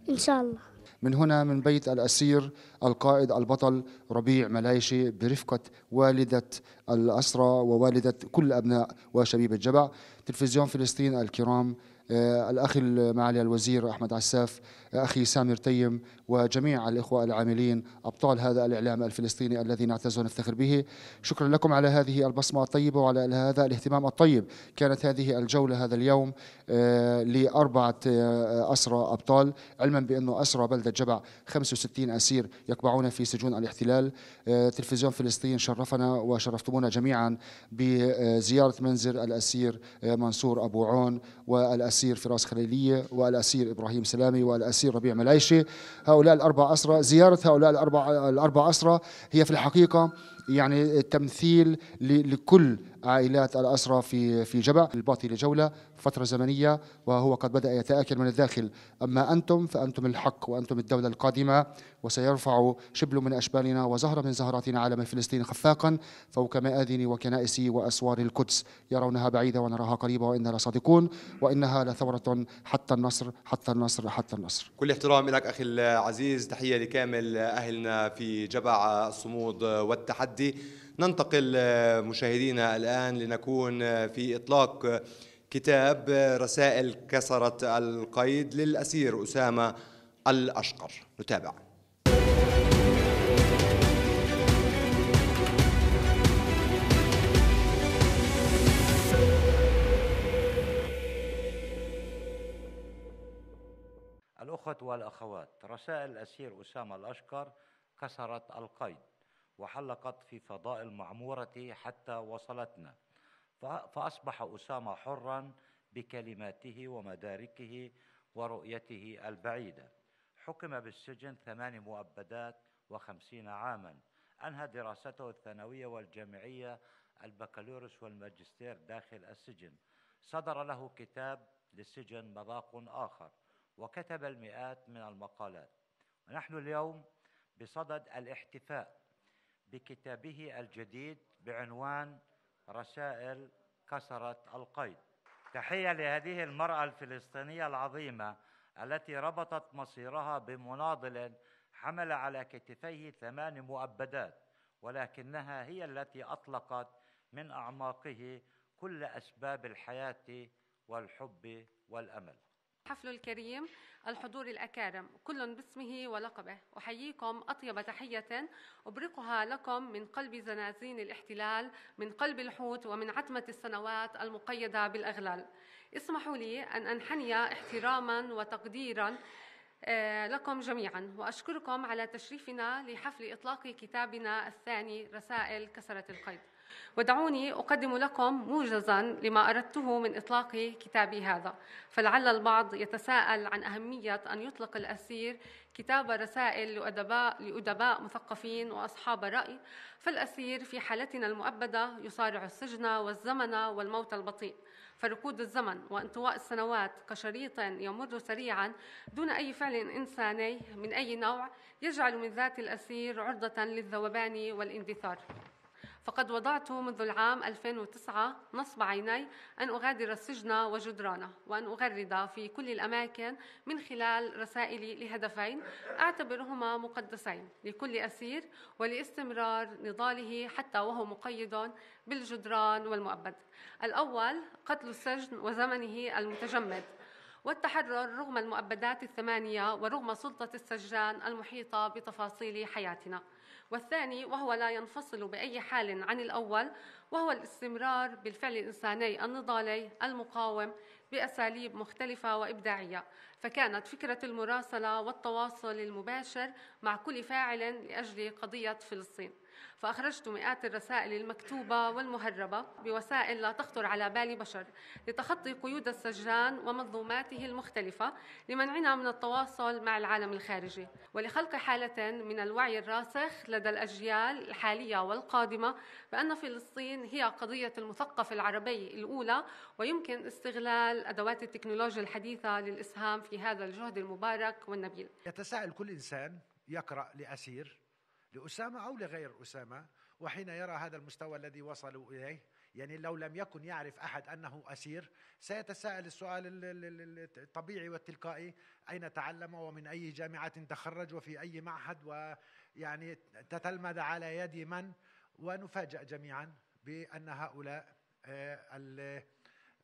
إن شاء الله من هنا من بيت الأسير القائد البطل ربيع ملايشي برفقة والدة الأسرى ووالدة كل أبناء وشبيب الجبع تلفزيون فلسطين الكرام آه، الأخ معالي الوزير أحمد عساف أخي سامر تيم طيب وجميع الإخوة العاملين أبطال هذا الإعلام الفلسطيني الذي نعتز ونفتخر به شكرا لكم على هذه البصمة الطيبة وعلى هذا الاهتمام الطيب كانت هذه الجولة هذا اليوم آه، لأربعة آه، أسرى أبطال علما بأنه أسرى بلدة جبع 65 أسير يقبعون في سجون الاحتلال آه، تلفزيون فلسطين شرفنا وشرفتمونا جميعا بزيارة منزل الأسير منصور أبو عون والأسير فراس خليلية والأسير إبراهيم سلامي والأسير السيسي ربيع ملايشي هؤلاء الأربع أسرى زيارة هؤلاء الأربع الأربع أسرى هي في الحقيقة يعني تمثيل لكل عائلات الأسرى في في جبع الباطي لجولة فترة زمنية وهو قد بدأ يتآكل من الداخل أما أنتم فأنتم الحق وأنتم الدولة القادمة وسيرفع شبل من أشبالنا وزهرة من زهراتنا عالم فلسطين خفاقا فوق مآذن وكنائس وأسوار القدس يرونها بعيدة ونراها قريبة وإنا لصادقون وإنها لثورة حتى النصر حتى النصر حتى النصر كل احترام لك أخي العزيز تحية لكامل أهلنا في جبع الصمود والتحدي التحدي ننتقل آه، مشاهدينا الآن لنكون آه، في إطلاق آه، كتاب رسائل كسرت القيد للأسير أسامة الأشقر نتابع الأخوة والأخوات رسائل الأسير أسامة الأشقر كسرت القيد وحلقت في فضاء المعمورة حتى وصلتنا فأصبح أسامة حرا بكلماته ومداركه ورؤيته البعيدة حكم بالسجن ثمان مؤبدات وخمسين عاما أنهى دراسته الثانوية والجامعية البكالوريوس والماجستير داخل السجن صدر له كتاب للسجن مذاق آخر وكتب المئات من المقالات ونحن اليوم بصدد الاحتفاء بكتابه الجديد بعنوان رسائل كسرت القيد تحيه لهذه المراه الفلسطينيه العظيمه التي ربطت مصيرها بمناضل حمل على كتفيه ثمان مؤبدات ولكنها هي التي اطلقت من اعماقه كل اسباب الحياه والحب والامل حفل الكريم الحضور الأكارم كل باسمه ولقبه أحييكم أطيب تحية أبرقها لكم من قلب زنازين الاحتلال من قلب الحوت ومن عتمة السنوات المقيدة بالأغلال اسمحوا لي أن أنحني احتراما وتقديرا آه، لكم جميعا وأشكركم على تشريفنا لحفل إطلاق كتابنا الثاني رسائل كسرة القيد ودعوني أقدم لكم موجزا لما أردته من إطلاق كتابي هذا فلعل البعض يتساءل عن أهمية أن يطلق الأسير كتاب رسائل لأدباء, لأدباء مثقفين وأصحاب رأي فالأسير في حالتنا المؤبدة يصارع السجن والزمن والموت البطيء فركود الزمن وانطواء السنوات كشريط يمر سريعا دون أي فعل إنساني من أي نوع يجعل من ذات الأسير عرضة للذوبان والاندثار فقد وضعت منذ العام 2009 نصب عيني أن أغادر السجن وجدرانه وأن أغرد في كل الأماكن من خلال رسائلي لهدفين أعتبرهما مقدسين لكل أسير ولاستمرار نضاله حتى وهو مقيد بالجدران والمؤبد الأول قتل السجن وزمنه المتجمد والتحرر رغم المؤبدات الثمانية ورغم سلطة السجان المحيطة بتفاصيل حياتنا والثاني وهو لا ينفصل بأي حال عن الأول وهو الاستمرار بالفعل الإنساني النضالي المقاوم بأساليب مختلفة وإبداعية فكانت فكرة المراسلة والتواصل المباشر مع كل فاعل لأجل قضية فلسطين فأخرجت مئات الرسائل المكتوبة والمهربة بوسائل لا تخطر على بال بشر لتخطي قيود السجان ومنظوماته المختلفة لمنعنا من التواصل مع العالم الخارجي ولخلق حالة من الوعي الراسخ لدى الأجيال الحالية والقادمة بأن فلسطين هي قضية المثقف العربي الأولى ويمكن استغلال أدوات التكنولوجيا الحديثة للإسهام في هذا الجهد المبارك والنبيل يتساءل كل إنسان يقرأ لأسير لأسامة أو لغير أسامة وحين يرى هذا المستوى الذي وصلوا إليه يعني لو لم يكن يعرف أحد أنه أسير سيتساءل السؤال الطبيعي والتلقائي أين تعلم ومن أي جامعة تخرج وفي أي معهد ويعني تتلمذ على يد من ونفاجأ جميعا بأن هؤلاء آه،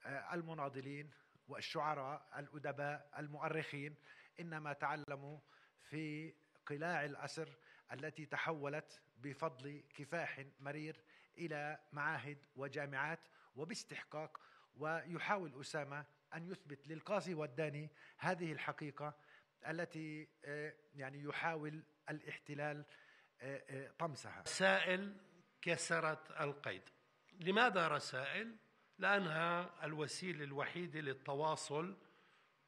آه، المناضلين والشعراء الأدباء المؤرخين إنما تعلموا في قلاع الأسر التي تحولت بفضل كفاح مرير الى معاهد وجامعات وباستحقاق ويحاول اسامه ان يثبت للقاضي والداني هذه الحقيقه التي آه، يعني يحاول الاحتلال آه، آه، طمسها. رسائل كسرت القيد. لماذا رسائل؟ لانها الوسيله الوحيده للتواصل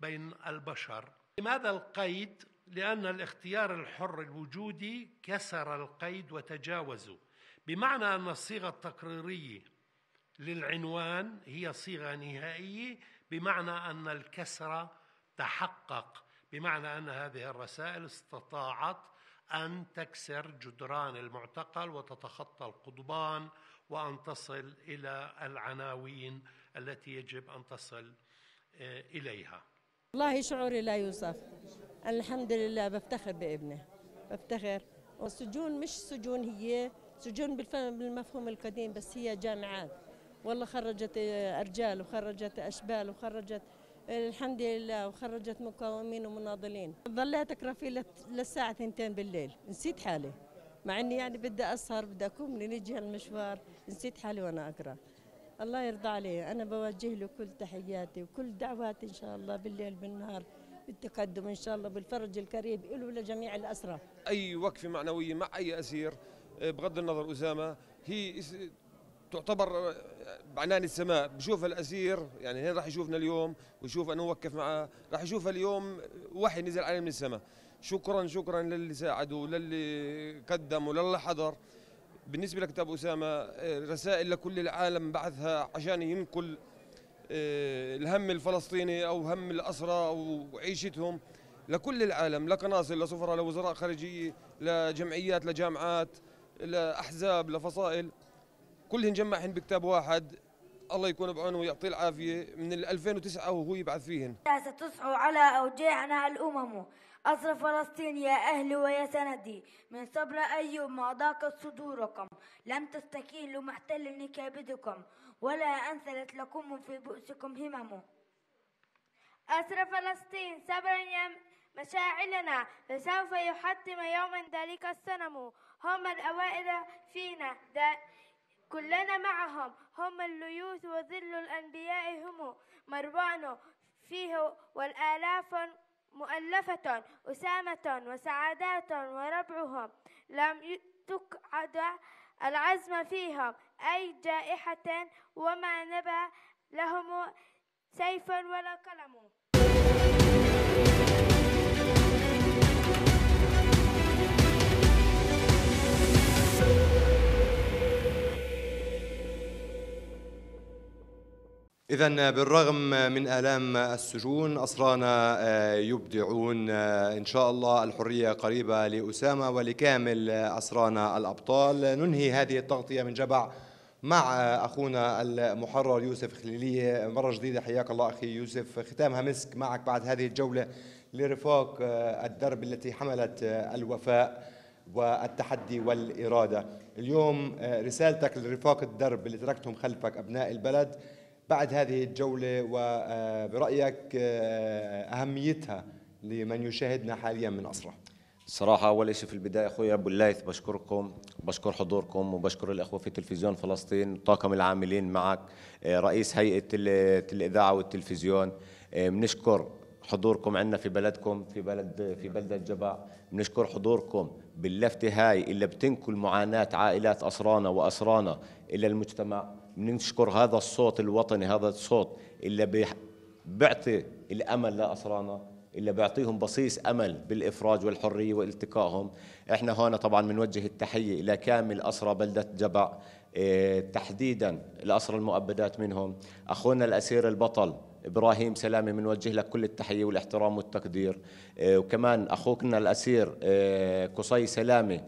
بين البشر. لماذا القيد لأن الاختيار الحر الوجودي كسر القيد وتجاوزه بمعنى أن الصيغة التقريرية للعنوان هي صيغة نهائية بمعنى أن الكسر تحقق بمعنى أن هذه الرسائل استطاعت أن تكسر جدران المعتقل وتتخطى القضبان وأن تصل إلى العناوين التي يجب أن تصل آه، إليها والله شعوري لا يوصف الحمد لله بفتخر بابنه بفتخر والسجون مش سجون هي سجون بالمفهوم القديم بس هي جامعات والله خرجت أرجال وخرجت أشبال وخرجت الحمد لله وخرجت مقاومين ومناضلين ظليت اقرا فيه للساعة 2 بالليل نسيت حالي مع اني يعني بدي اسهر بدي اكون لنجي هالمشوار نسيت حالي وانا اقرا الله يرضى عليه أنا بوجه له كل تحياتي وكل دعواتي إن شاء الله بالليل بالنهار بالتقدم إن شاء الله بالفرج القريب له لجميع الأسرى أي وقفة معنوية مع أي أسير آه، بغض النظر أسامة هي تعتبر آه، بعنان السماء بشوف الاسير يعني هنا راح يشوفنا اليوم ويشوف انه وقف معاه راح يشوفها اليوم وحي نزل عليه من السماء شكرا شكرا للي ساعدوا للي قدموا للي حضر بالنسبة لك أبو أسامة آه، رسائل لكل العالم بعثها عشان ينقل آه، الهم الفلسطيني أو هم الأسرى أو عيشتهم لكل العالم لقناصل لسفراء لوزراء خارجية لجمعيات لجامعات لأحزاب لفصائل كلهن جمعهن بكتاب واحد الله يكون بعونه ويعطيه العافية من 2009 وهو يبعث فيهن ستسعى على أوجاعنا الأمم أسر فلسطين يا أهل ويا سندي من صبر أيوب ما ضاقت صدوركم لم تستكين محتل نكابدكم ولا أنثلت لكم في بؤسكم همم أسر فلسطين صبرا يا مشاعلنا فسوف يحطم يوما ذلك الصنم هم الأوائل فينا كلنا معهم هم الليوث وظل الأنبياء هم مروان فيه والآلاف مؤلفة أسامة وسعادات وربعهم لم تقعد العزم فيهم أي جائحة وما نبى لهم سيف ولا قلم إذا بالرغم من آلام السجون أسرانا آه، يبدعون آه، إن شاء الله الحرية قريبة لأسامة ولكامل أسرانا الأبطال ننهي هذه التغطية من جبع مع أخونا المحرر يوسف خليلية مرة جديدة حياك الله أخي يوسف ختامها مسك معك بعد هذه الجولة لرفاق آه، الدرب التي حملت الوفاء والتحدي والإرادة اليوم رسالتك لرفاق الدرب اللي تركتهم خلفك أبناء البلد بعد هذه الجولة وبرأيك آه، آه، أهميتها لمن يشاهدنا حاليا من أسرة صراحة أول شيء في البداية أخوي أبو الليث بشكركم بشكر حضوركم وبشكر الأخوة في تلفزيون فلسطين طاقم العاملين معك آه، رئيس هيئة الإذاعة والتلفزيون بنشكر حضوركم عندنا في بلدكم في بلد في بلدة جبع بنشكر حضوركم باللفتة هاي اللي بتنقل معاناة عائلات أسرانا وأسرانا إلى المجتمع بنشكر هذا الصوت الوطني هذا الصوت اللي بيعطي الامل لاسرانا اللي بيعطيهم بصيص امل بالافراج والحريه والتقائهم احنا هون طبعا بنوجه التحيه الى كامل اسرى بلده جبع اه تحديدا الاسرى المؤبدات منهم اخونا الاسير البطل ابراهيم سلامه بنوجه لك كل التحيه والاحترام والتقدير اه وكمان اخوكنا الاسير اه قصي سلامه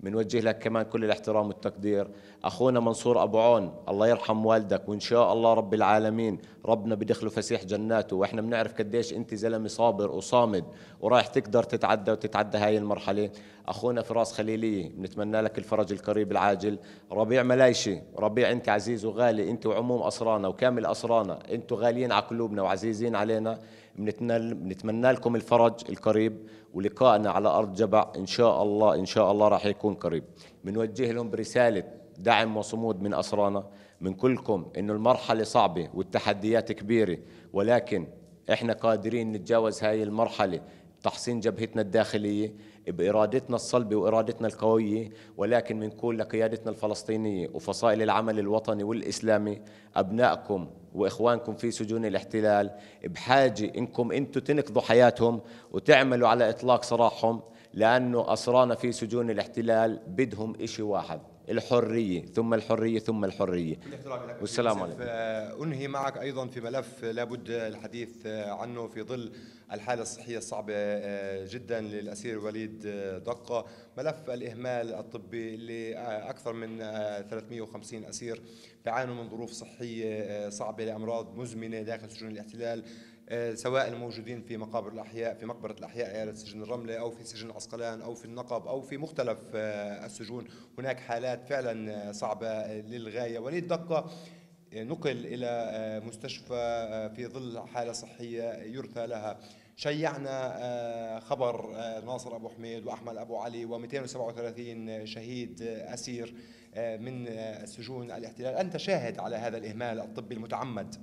بنوجه لك كمان كل الاحترام والتقدير أخونا منصور أبو عون الله يرحم والدك وإن شاء الله رب العالمين ربنا بدخله فسيح جناته وإحنا بنعرف قديش أنت زلمة صابر وصامد ورايح تقدر تتعدى وتتعدى هاي المرحلة أخونا فراس خليلية بنتمنى لك الفرج القريب العاجل ربيع ملايشي ربيع أنت عزيز وغالي أنت وعموم أسرانا وكامل أسرانا أنتوا غاليين على قلوبنا وعزيزين علينا بنتمنى لكم الفرج القريب ولقائنا على أرض جبع إن شاء الله إن شاء الله راح يكون قريب بنوجه لهم برسالة دعم وصمود من أسرانا من كلكم أنه المرحلة صعبة والتحديات كبيرة ولكن إحنا قادرين نتجاوز هاي المرحلة بتحصين جبهتنا الداخلية بإرادتنا الصلبة وإرادتنا القوية ولكن بنقول لقيادتنا الفلسطينية وفصائل العمل الوطني والإسلامي أبنائكم وإخوانكم في سجون الاحتلال بحاجة إنكم أنتم تنقذوا حياتهم وتعملوا على إطلاق سراحهم لأنه أسرانا في سجون الاحتلال بدهم إشي واحد الحرية ثم الحرية ثم الحرية والسلام عليكم آه، أنهي معك أيضا في ملف آه، لابد الحديث آه، عنه في ظل الحالة الصحية الصعبة جدا للأسير وليد دقة ملف الإهمال الطبي اللي أكثر من 350 أسير بيعانوا من ظروف صحية صعبة لأمراض مزمنة داخل سجون الاحتلال آه، سواء الموجودين في مقابر الاحياء في مقبره الاحياء عياده سجن الرمله او في سجن عسقلان او في النقب او في مختلف آه، السجون هناك حالات فعلا آه، صعبه للغايه وللدقه نقل الى مستشفى في ظل حاله صحيه يرثى لها شيعنا خبر ناصر ابو حميد واحمد ابو علي و237 شهيد اسير من السجون الاحتلال انت شاهد على هذا الاهمال الطبي المتعمد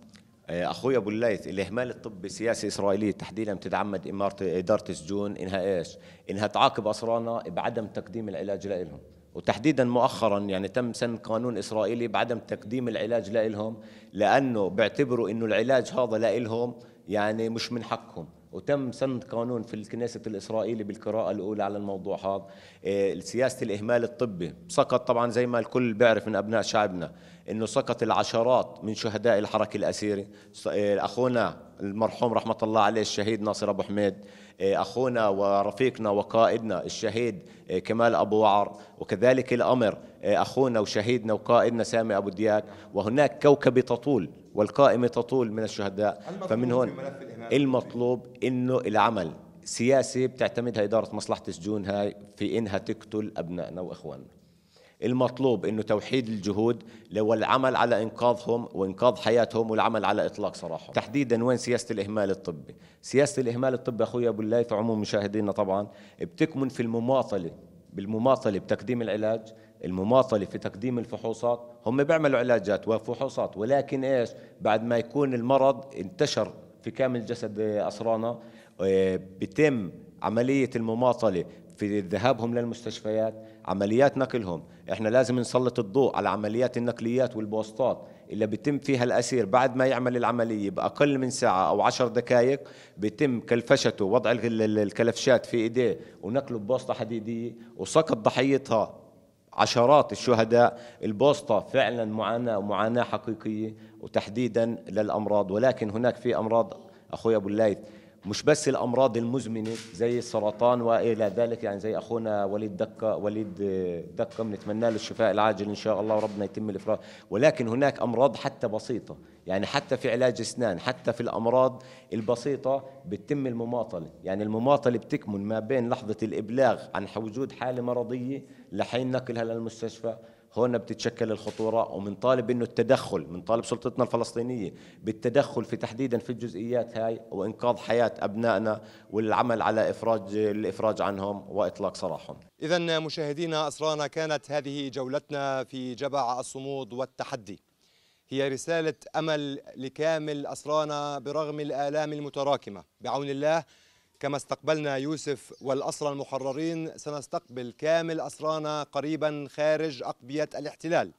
آه، اخوي ابو الليث الاهمال الطبي السياسي الاسرائيلي تحديدا بتتعمد اماره اداره السجون انها ايش؟ انها تعاقب اسرانا بعدم تقديم العلاج لهم وتحديدا مؤخرا يعني تم سن قانون اسرائيلي بعدم تقديم العلاج لهم لانه بيعتبروا انه العلاج هذا لهم يعني مش من حقهم وتم سن قانون في الكنيسة الإسرائيلي بالقراءة الأولى على الموضوع هذا إيه، سياسة الإهمال الطبي سقط طبعا زي ما الكل بيعرف من أبناء شعبنا أنه سقط العشرات من شهداء الحركة الأسيري إيه، أخونا المرحوم رحمة الله عليه الشهيد ناصر أبو حميد إيه، أخونا ورفيقنا وقائدنا الشهيد كمال أبو وعر وكذلك الأمر أخونا وشهيدنا وقائدنا سامي أبو دياك وهناك كوكب تطول والقائمة تطول من الشهداء فمن هون المطلوب أنه العمل سياسي بتعتمدها إدارة مصلحة السجون هاي في إنها تقتل أبنائنا وإخواننا المطلوب انه توحيد الجهود والعمل على انقاذهم وانقاذ حياتهم والعمل على اطلاق سراحهم تحديدا وين سياسه الاهمال الطبي سياسه الاهمال الطبي اخوي ابو الليث عموم مشاهدينا طبعا بتكمن في المماطله بالمماطله بتقديم العلاج المماطله في تقديم الفحوصات هم بيعملوا علاجات وفحوصات ولكن ايش بعد ما يكون المرض انتشر في كامل جسد اسرانا آه، بتم عمليه المماطله في ذهابهم للمستشفيات عمليات نقلهم احنا لازم نسلط الضوء على عمليات النقليات والبوستات اللي بتم فيها الأسير بعد ما يعمل العملية بأقل من ساعة أو عشر دقائق بتم كلفشته وضع الكلفشات في إيديه ونقله ببوستة حديدية وسقط ضحيتها عشرات الشهداء البوسطة فعلا معاناة معاناة حقيقية وتحديدا للأمراض ولكن هناك في أمراض أخوي أبو الليث مش بس الامراض المزمنه زي السرطان والى ذلك يعني زي اخونا وليد دكه وليد دكه بنتمنى له الشفاء العاجل ان شاء الله وربنا يتم الافراج ولكن هناك امراض حتى بسيطه يعني حتى في علاج اسنان حتى في الامراض البسيطه بتتم المماطله يعني المماطله بتكمن ما بين لحظه الابلاغ عن وجود حاله مرضيه لحين نقلها للمستشفى هون بتتشكل الخطوره ومن طالب انه التدخل من طالب سلطتنا الفلسطينيه بالتدخل في تحديدا في الجزئيات هاي وانقاذ حياه ابنائنا والعمل على افراج الافراج عنهم واطلاق سراحهم اذا مشاهدينا اسرانا كانت هذه جولتنا في جبع الصمود والتحدي هي رساله امل لكامل اسرانا برغم الالام المتراكمه بعون الله كما استقبلنا يوسف والأسرى المحررين سنستقبل كامل أسرانا قريبا خارج أقبية الاحتلال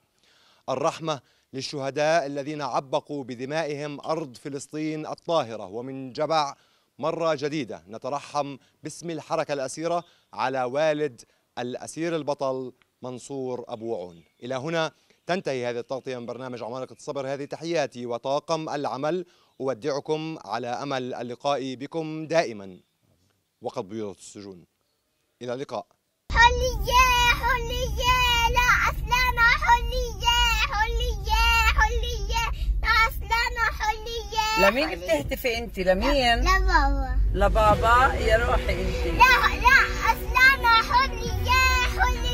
الرحمة للشهداء الذين عبقوا بدمائهم أرض فلسطين الطاهرة ومن جبع مرة جديدة نترحم باسم الحركة الأسيرة على والد الأسير البطل منصور أبو عون إلى هنا تنتهي هذه التغطية من برنامج عمالقة الصبر هذه تحياتي وطاقم العمل أودعكم على أمل اللقاء بكم دائما وقد بيضت السجون إلى اللقاء حلية حلية لا أسلم حلية حلية حلية لا أسلم حلية لمين بتهتفي أنت لمين؟ لبابا لبابا يا روحي أنت لا لا أسلم حلية حلية